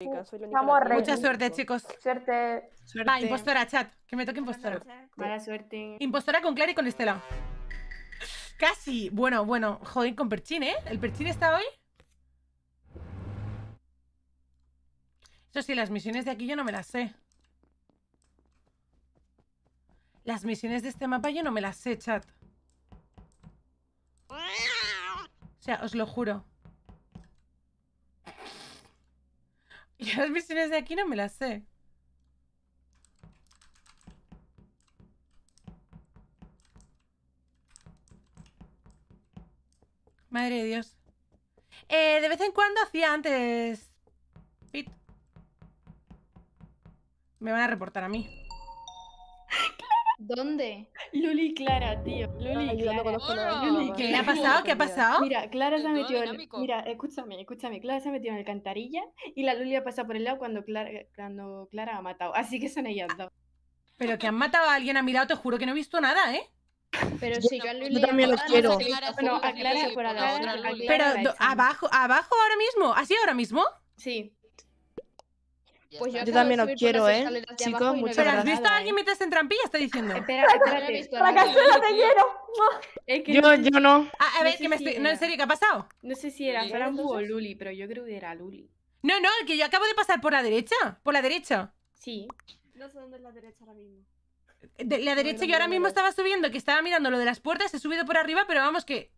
Mucha suerte, chicos. Suerte. Ah, impostora, chat. Que me toque impostora. Mala suerte. Impostora con Clara y con Estela. Casi. Bueno, bueno. Joder, con Perchín, ¿eh? ¿El Perchín está hoy? Eso sí, las misiones de aquí yo no me las sé. Las misiones de este mapa yo no me las sé, chat. O sea, os lo juro. Las misiones de aquí no me las sé. Madre de Dios. Eh, de vez en cuando hacía antes... Me van a reportar a mí. ¿Dónde? Luli Clara, tío. Luli y Clara. ¿Qué, ha pasado? ¿Qué ha pasado? Mira, Clara se ha metido. En, mira, escúchame, escúchame. Clara se ha metido en el cantarilla y la Luli ha pasado por el lado cuando Clara, cuando Clara ha matado. Así que son ellas dos. Pero que han matado a alguien a mi lado, te juro que no he visto nada, ¿eh? Pero sí, yo, a Luli. también los quiero. Bueno, a Clara por Pero abajo, abajo ahora mismo. ¿Así ahora mismo? Sí. Pues yo, también os quiero, ¿eh? Chicos, muchas gracias. ¿Has visto a ¿eh? alguien meterse en trampilla? Está diciendo. Espera, espera, La cazuela te quiero. Yo, yo no. a ver, en serio, ¿qué ha pasado? No sé si era Frambu o Luli, pero yo creo que era Luli. No, no, el que yo acabo de pasar por la derecha. Por la derecha. Sí. No sé dónde es la derecha ahora mismo. la derecha, yo ahora mismo estaba subiendo, que estaba mirando lo de las puertas, he subido por arriba, pero vamos que.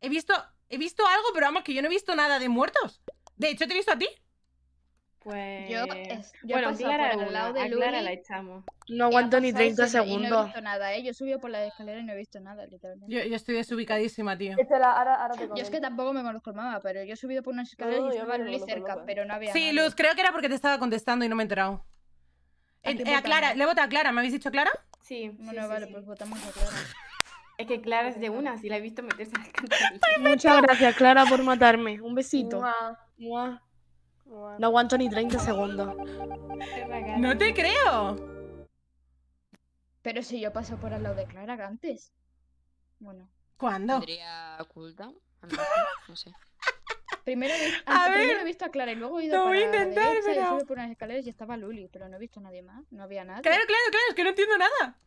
He visto. He visto algo, pero vamos que yo no he visto nada de muertos. De hecho, te he visto a ti. Pues. Yo, yo bueno, el lado de Luli, la echamos. No aguanto ni 30 segundos. No he visto nada, ¿eh? Yo he subido por la escalera y no he visto nada, literalmente. Yo, estoy desubicadísima, tío. Este, yo es que tampoco me conozco el mapa, pero yo he subido por una escalera y estaba Luli cerca, pero no había. Sí, Luz, creo que era porque te estaba contestando y no me he enterado. Eh, a Clara, le voto a Clara, ¿me habéis dicho Clara? Sí. Bueno, vale, pues votamos a Clara. Es que Clara es de una, si la he visto meterse la escalera Muchas gracias, Clara, por matarme. Un besito. Muah no aguanto ni 30 segundos. No te creo. Pero si yo paso por al lado de Clara antes. Bueno. ¿Cuándo? ¿Tendría cooldown? Ah, no sé. Primero, he visto a Clara y luego he ido para voy a intentar, derecha, pero... y por unas escaleras y estaba Luli, pero no he visto a nadie más, no había nada. Claro, claro, claro, es que no entiendo nada.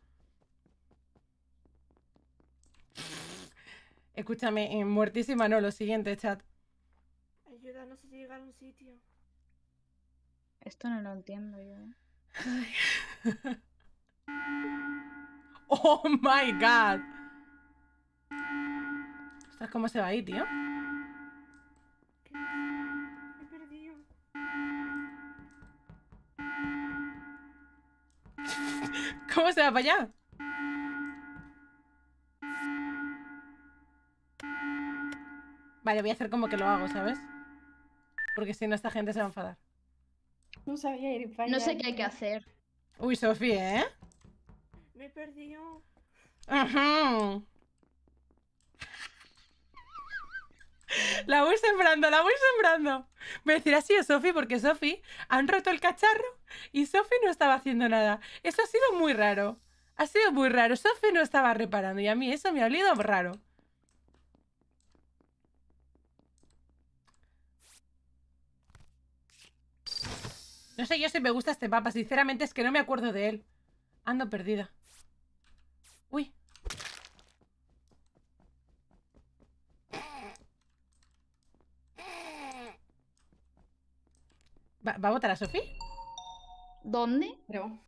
Escúchame, eh, muertísima no, lo siguiente, chat. Ayuda, no sé si llegar a un sitio. Esto no lo entiendo yo. ¿eh? oh my god. ¿Estás cómo se va ahí, tío? ¿Cómo se va para allá? Vale, voy a hacer como que lo hago, ¿sabes? Porque si no, esta gente se va a enfadar. No sabía ir para No sé qué hay que hacer. Uy, Sofía, ¿eh? Me he Ajá. La voy sembrando, la voy sembrando. Me decir así a Sofi porque Sofi han roto el cacharro y Sofi no estaba haciendo nada. Eso ha sido muy raro. Ha sido muy raro. Sofi no estaba reparando y a mí eso me ha olido raro. No sé yo si me gusta este mapa, sinceramente es que no me acuerdo de él. Ando perdida. Uy. ¿Va, a votar a Sofi. ¿Dónde? Pero...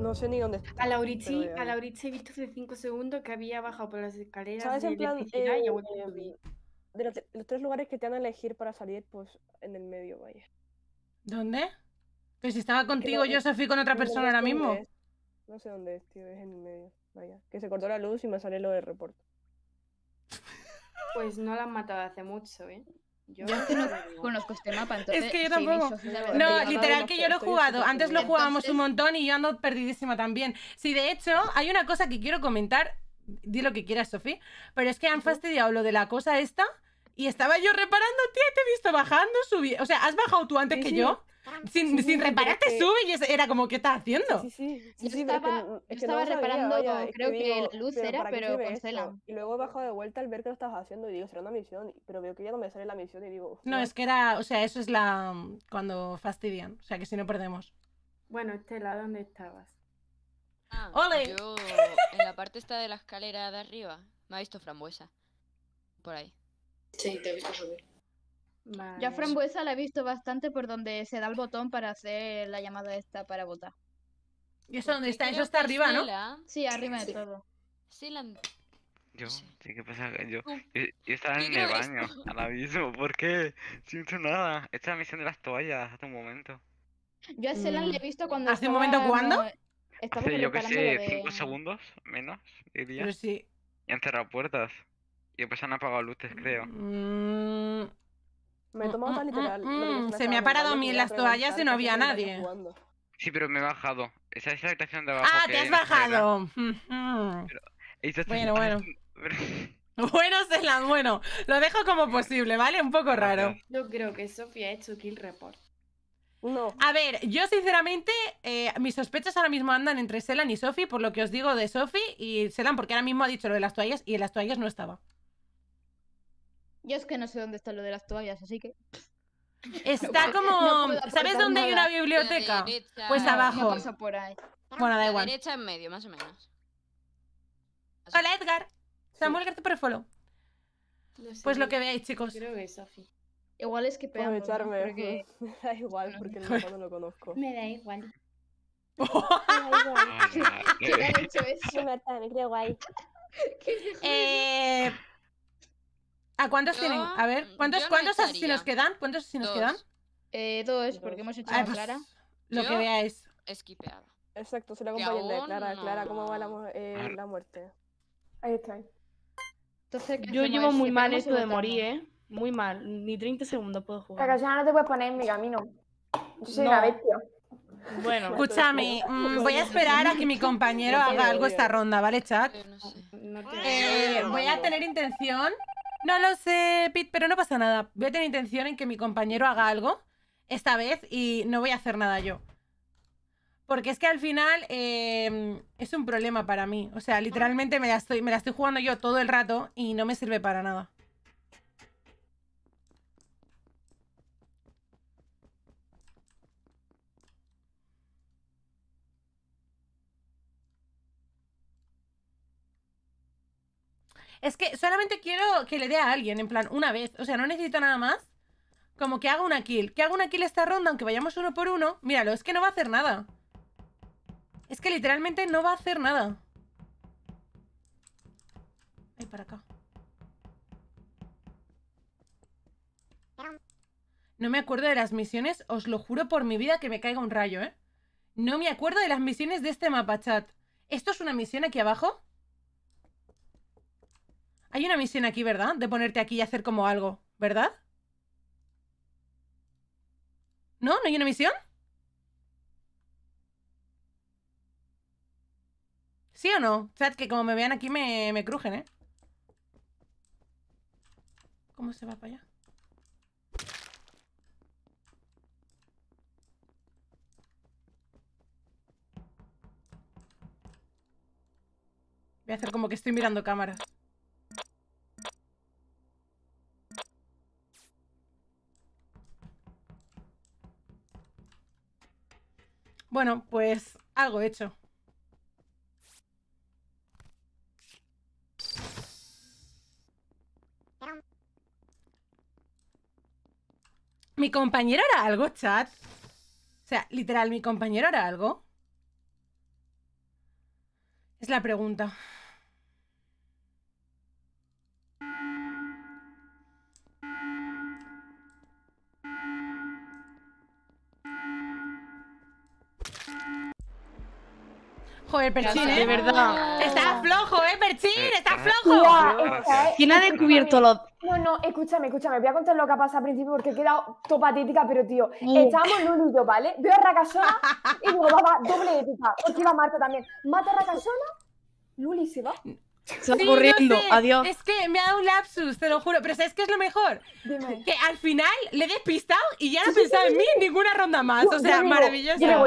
No sé ni dónde está. A Laurichi, a he visto hace 5 segundos que había bajado por las escaleras. ¿Sabes? En plan, eh, de los, los, tres lugares que te van a elegir para salir, pues en el medio, vaya. ¿Dónde? ¿Que si estaba contigo, yo se fui con otra persona ahora mismo. No sé dónde es, tío, es en el medio. Vaya. Que se cortó la luz y me sale lo del reporte. Pues no la han matado hace mucho, ¿eh? Yo, no conozco este mapa, entonces. Es que yo tampoco. no, literal que yo lo he jugado. Antes lo jugábamos un montón y yo ando perdidísima también. Sí, de hecho, hay una cosa que quiero comentar. Di lo que quieras, Sofía. Pero es que han fastidiado lo de la cosa esta y estaba yo reparando, tía, te he visto bajando, subiendo... O sea, ¿has bajado tú antes que yo? Ah, sin, reparar sin repararte, sube y era como, ¿qué estás haciendo? Sí, sí. Yo estaba, yo reparando, creo que, la luz era, pero con Cela. Y luego he bajado de vuelta al ver que lo estabas haciendo y digo, será una misión, pero veo que ya no me sale la misión y digo... No, es que era, o sea, eso es la... cuando fastidian, o sea, que si no perdemos. Bueno, Estela, ¿dónde estabas? Ah, ¡Ole! Yo en la parte esta de la escalera de arriba me ha visto frambuesa, por ahí. Sí, te he visto subir. Ya Yo Frambuesa la he visto bastante por donde se da el botón para hacer la llamada esta para votar. ¿Y eso dónde está? Eso está arriba, ¿no? Sí, arriba de todo. Sí, la... Yo, sí. ¿qué pasa? Yo, uh. yo, estaba en el baño, al aviso, ¿por qué? Siento nada. Esta es la misión de las toallas, hace un momento. Yo a Selan le he mm. visto cuando. ¿Hace un momento cuándo? Estaba hace yo que sé, 5 segundos menos, diría. Pero sí. Y han cerrado puertas. Y pues han apagado luces, creo. Mm. Me he mm, mm, literal. se me ha parado a mí en las toallas y no había nadie. Sí, pero me he bajado. Esa de Ah, te has bajado. bueno, bueno. bueno, Selan, bueno. Lo dejo como posible, ¿vale? Un poco raro. Yo creo que Sofía ha hecho kill report. No. A ver, yo sinceramente, eh, mis sospechas ahora mismo andan entre Selan y Sofi, por lo que os digo de Sofi y Selan, porque ahora mismo ha dicho lo de las toallas y en las toallas no estaba. Yo es que no sé dónde está lo de las toallas, así que. Está como. ¿Sabes dónde hay una biblioteca? pues abajo. Bueno, da igual. La derecha en medio, más o menos. Hola, Edgar. Samuel, gracias por el follow. pues lo que veáis, chicos. Creo que es Safi. Igual es que pegamos, Me da igual, porque no lo conozco. Me da igual. Ah, ¿Qué, ha hecho eh, eso? Me creo guay. eh. ¿A ah, cuántos tienen? A ver, ¿cuántos, ¿cuántos asesinos quedan? ¿Cuántos asesinos nos quedan? Eh, dos, porque hemos hecho ah, a pues, Clara. Lo que veáis. Esquipeada. Exacto, soy la compañera de Clara. Clara, ¿cómo va la, eh, muerte? Ahí está. Entonces, yo llevo muy mal esto de morir, ¿eh? Muy mal. Ni 30 segundos puedo jugar. la ya no te puedes poner en mi camino. Yo soy una bestia. Bueno, escúchame, mm, voy a esperar a que mi compañero haga algo esta ronda, ¿vale, chat? Eh, voy a tener intención no lo sé, Pete, pero no pasa nada. Voy a tener intención en que mi compañero haga algo esta vez y no voy a hacer nada yo. Porque es que al final em, es un problema para mí. O sea, literalmente me me la estoy jugando yo todo el rato y no me sirve para nada. Es que solamente quiero que le dé a alguien, en plan, una vez. O sea, no necesito nada más. Como que haga una kill. Que haga una kill esta ronda, aunque vayamos uno por uno. Míralo, es que no va a hacer nada. Es que literalmente no va a hacer nada. para acá. No me acuerdo de las misiones, os lo juro por mi vida que me caiga un rayo, ¿eh? No me acuerdo de las misiones de este mapa, chat. ¿Esto es una misión aquí abajo? Hay una misión aquí, ¿verdad? De ponerte aquí y hacer como algo, ¿verdad? ¿No? ¿No hay una misión? ¿Sí o no? Chat, que como me vean aquí me, me crujen, ¿eh? ¿Cómo se va para allá? Voy a hacer como que estoy mirando cámaras. Bueno, pues algo hecho. Mi compañero hará algo, chat. O sea, literal, mi compañero hará algo. Es la pregunta. Joder, Perchín, ¿eh? De verdad. Está flojo, ¿eh, Perchín? Eh, está eh, flojo. ¿Quién ha descubierto lo...? No, no, escúchame, escúchame. Voy a contar lo que ha pasado al principio porque he quedado topatética, pero tío, estábamos Lulu y yo, ¿vale? Veo a Racasola y digo, va, doble épica. Porque iba Marta también. Mata a Racasola, Luli se va. Se va corriendo, adiós. Es que me ha dado un lapsus, te lo juro. Pero ¿sabes qué es lo mejor? Dime. Que al final le he despistado y ya no sí, pensaba en mí ninguna ronda más. o sea, maravilloso.